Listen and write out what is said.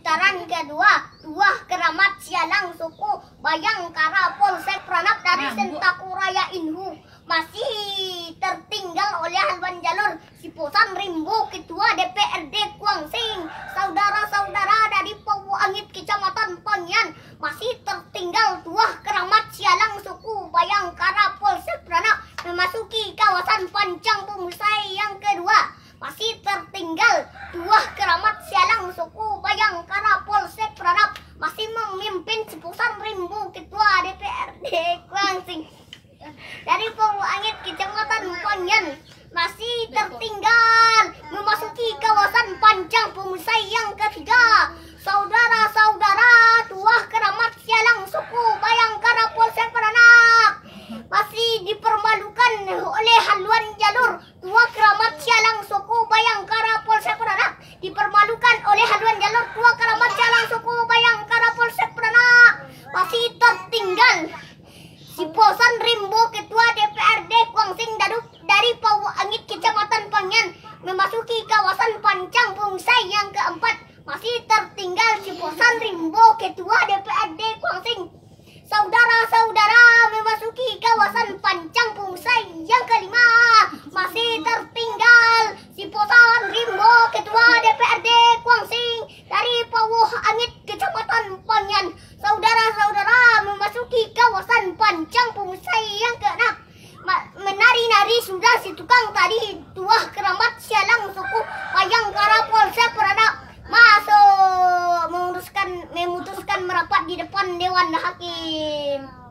putaran kedua dua keramat sialang suku bayang kara polsek pranap dari nah, Sentakuraya Inhu masih tertinggal oleh haluan jalur si posan Rimbo Ketua DPRD Kuangsing saudara-saudara dari Pau Angit Kecamatan Panyan masih tertinggal dua keramat sialang suku bayang kara polsek pranap memasuki kawasan Panjang Pemusai dari punggung angin kecamatan Panjen masih tertinggal memasuki kawasan panjang pemusai yang ketiga. Saudara-saudara tua keramat sialang suku Bayangkara Polsek Peranak masih dipermalukan oleh haluan jalur tua keramat sialang suku Bayangkara Polsek Peranak dipermalukan Si bosan Rimbo Ketua DPRD Kuangsing dari Angit Kecamatan Pangan memasuki kawasan Pancang Pungsai yang keempat masih tertinggal si bosan Rimbo Ketua DPRD Kuangsing. Saudara-saudara memasuki kawasan Pancang Pungsai yang kelima panjang pengusaha yang keenam. Menari-nari sudah si tukang tadi tua keramat sialang suku payang kara polsek berada masuk memutuskan memutuskan merapat di depan dewan hakim.